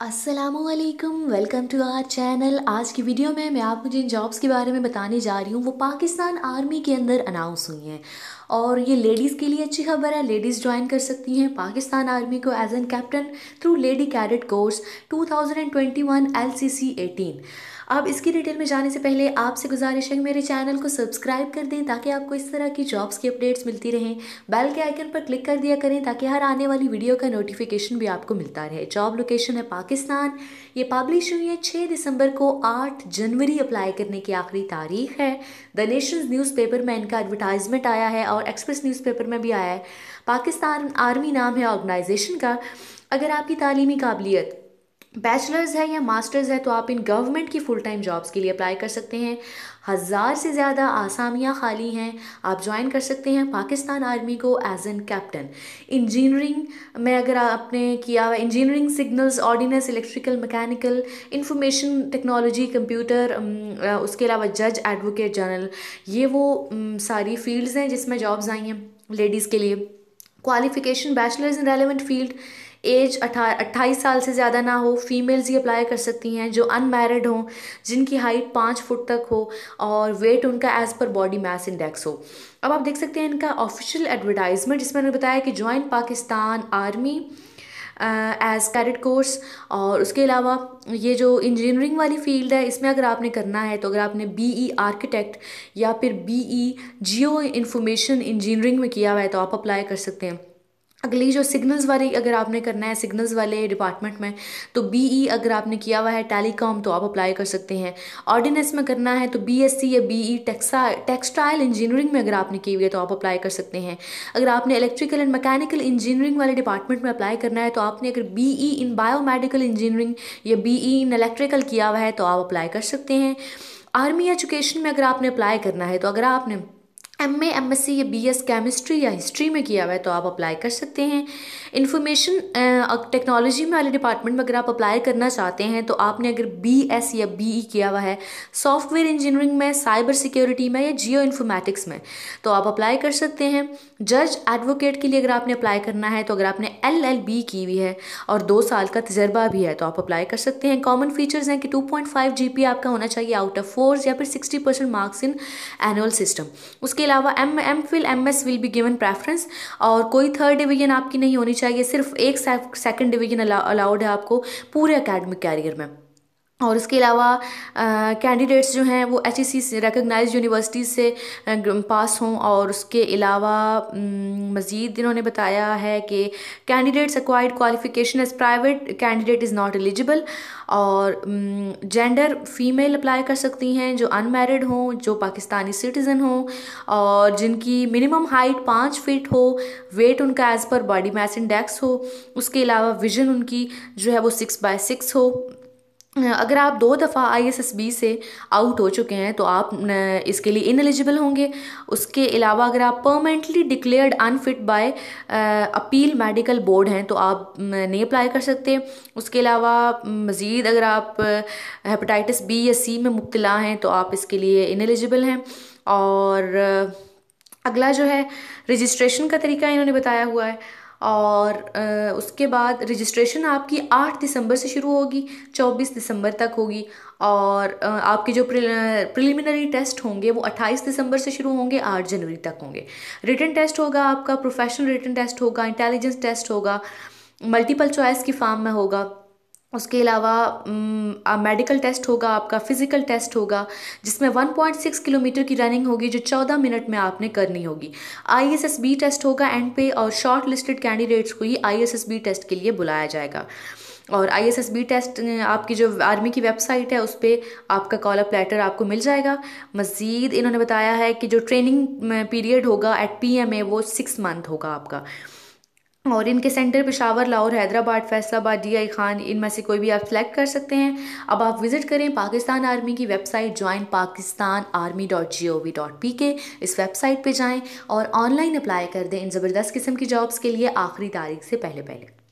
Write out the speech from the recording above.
असलकम welcome to our channel आज की वीडियो में मैं आपको जिन जॉब्स के बारे में बताने जा रही हूँ वो पाकिस्तान आर्मी के अंदर अनाउंस हुई हैं और ये लेडीज़ के लिए अच्छी खबर है लेडीज़ ज्वाइन कर सकती हैं पाकिस्तान आर्मी को as an captain through lady cadet course 2021 LCC 18 अब इसकी डिटेल में जाने से पहले आपसे गुजारिश है मेरे चैनल को सब्सक्राइब कर दें ताकि आपको इस तरह की जॉब्स की अपडेट्स मिलती रहें बेल के आइकन पर क्लिक कर दिया करें ताकि हर आने वाली वीडियो का नोटिफिकेशन भी आपको मिलता रहे जॉब लोकेशन है पाकिस्तान ये पब्लिश हुई है छः दिसंबर को आठ जनवरी अप्लाई करने की आखिरी तारीख है द न्यूज़ न्यूज़पेपर में इनका एडवर्टाइजमेंट आया है और एक्सप्रेस न्यूज़पेपर में भी आया है पाकिस्तान आर्मी नाम है ऑर्गेनाइजेशन का अगर आपकी तालीमी काबिलियत बैचलर्स है या मास्टर्स है तो आप इन गवर्नमेंट की फुल टाइम जॉब्स के लिए अप्लाई कर सकते हैं हज़ार से ज़्यादा आसामियाँ खाली हैं आप ज्वाइन कर सकते हैं पाकिस्तान आर्मी को एज एन कैप्टन इंजीनियरिंग में अगर आपने किया हुआ engineering signals ordnance electrical mechanical information technology computer उसके अलावा जज एडवोकेट जनरल ये वो सारी फील्ड्स हैं जिसमें जॉब्स आई हैं लेडीज़ के लिए qualification bachelors in relevant field age अठा अट्ठाईस साल से ज़्यादा ना हो फीमेल्स ही अप्लाई कर सकती हैं जो अनमैरिड हों जिनकी हाइट पाँच फुट तक हो और वेट उनका as per body mass index हो अब आप देख सकते हैं इनका ऑफिशियल एडवर्टाइजमेंट जिसमें उन्होंने बताया कि join Pakistan army as cadet course और उसके अलावा ये जो इंजीनियरिंग वाली फील्ड है इसमें अगर आपने करना है तो अगर आपने बी ई आर्किटेक्ट या फिर B E geo information engineering में किया हुआ है तो आप अप्लाई कर सकते हैं अगली जो सिग्नल्स वाली अगर आपने करना है सिग्नल्स वाले डिपार्टमेंट में तो बीई e अगर आपने किया हुआ है टेलीकॉम तो आप अप्लाई कर सकते हैं ऑर्डिनेंस में करना है तो बीएससी या बीई टेक्सा टेक्सटाइल इंजीनियरिंग में अगर आपने की हुई है तो आप अप्लाई कर सकते हैं अगर आपने इलेक्ट्रिकल एंड मैकेनिकल इंजीनियरिंग वाले डिपार्टमेंट में अप्लाई करना है तो आपने अगर बी इन बायोमेडिकल इंजीनियरिंग या बी इन इलेक्ट्रिकल किया हुआ है तो आप अप्लाई कर सकते हैं आर्मी एजुकेशन में अगर आपने अप्लाई करना है तो अगर आपने M A M S C या बी एस केमिस्ट्री या हिस्ट्री में किया हुआ है तो आप अप्लाई कर सकते हैं इन्फॉर्मेशन टेक्नोलॉजी में वाले डिपार्टमेंट में अगर आप अप्लाई करना चाहते हैं तो आपने अगर बी एस या बी ई e किया हुआ है सॉफ्टवेयर इंजीनियरिंग में साइबर सिक्योरिटी में या जियो इन्फॉर्मेटिक्स में तो आप अप्लाई कर सकते हैं जज एडवोकेट के लिए अगर आपने अप्लाई करना है तो अगर आपने एल एल बी की हुई है और दो साल का तजर्बा भी है तो आप अप्लाई कर सकते हैं कॉमन फीचर्स हैं कि two point five G P आपका होना चाहिए आउट ऑफ फोर्स या फिर sixty percent marks in annual system उसके अलावा M M phil M S will be given preference और कोई थर्ड डिवीजन आपकी नहीं होनी चाहिए सिर्फ एक सेकंड डिवीजन अलाउड है आपको पूरे अकेडमिक कैरियर में और इसके अलावा कैंडिडेट्स जो हैं वो एच ई e से रिकगनाइज यूनिवर्सिटीज से पास हों और उसके अलावा मज़ीद इन्होंने बताया है कि candidates acquired qualification as private candidate is not eligible और जेंडर फीमेल अप्लाई कर सकती हैं जो अनमेरिड हों जो पाकिस्तानी सिटीज़न हों और जिनकी मिनिमम हाइट पाँच फिट हो वेट उनका as per body mass index हो उसके अलावा विजन उनकी जो है वो सिक्स बाय सिक्स हो अगर आप दो दफ़ा आई से आउट हो चुके हैं तो आप इसके लिए इनएलिजिबल होंगे उसके अलावा अगर आप permanently declared unfit by appeal medical board हैं तो आप नहीं अप्लाई कर सकते उसके अलावा मज़ीद अगर आप हेपेटाइटिस बी या सी में मुब्तला हैं तो आप इसके लिए इनएलिजिबल हैं और अगला जो है रजिस्ट्रेशन का तरीका इन्होंने बताया हुआ है और उसके बाद रजिस्ट्रेशन आपकी आठ दिसंबर से शुरू होगी चौबीस दिसंबर तक होगी और आपके जो प्रिलिमिनरी टेस्ट होंगे वो 28 दिसंबर से शुरू होंगे 8 जनवरी तक होंगे रिटर्न टेस्ट होगा आपका प्रोफेशनल रिटर्न टेस्ट होगा इंटेलिजेंस टेस्ट होगा मल्टीपल चॉइस की फार्म में होगा उसके अलावा मेडिकल टेस्ट होगा आपका फ़िज़िकल टेस्ट होगा जिसमें 1.6 किलोमीटर की रनिंग होगी जो 14 मिनट में आपने करनी होगी आईएसएसबी टेस्ट होगा एंड पे और शॉर्ट लिस्टेड कैंडिडेट्स को ही आईएसएसबी टेस्ट के लिए बुलाया जाएगा और I S S B test आपकी जो आर्मी की वेबसाइट है उस पर आपका कॉल अप लेटर आपको मिल जाएगा मज़ीद इन्होंने बताया है कि जो ट्रेनिंग पीरियड होगा एट पी एम ए वो सिक्स मंथ होगा आपका और इनके centre Peshawar Lahore Hyderabad Faisalabad D I Khan इनमें से कोई भी आप सेलेक्ट कर सकते हैं अब आप विज़िट करें पाकिस्तान आर्मी की website join Pakistan army dot G O V dot P K इस वेबसाइट पर जाएँ और ऑनलाइन अप्लाई कर दें इन ज़बरदस्त किस्म की जॉब्स के लिए आखिरी तारीख से पहले पहले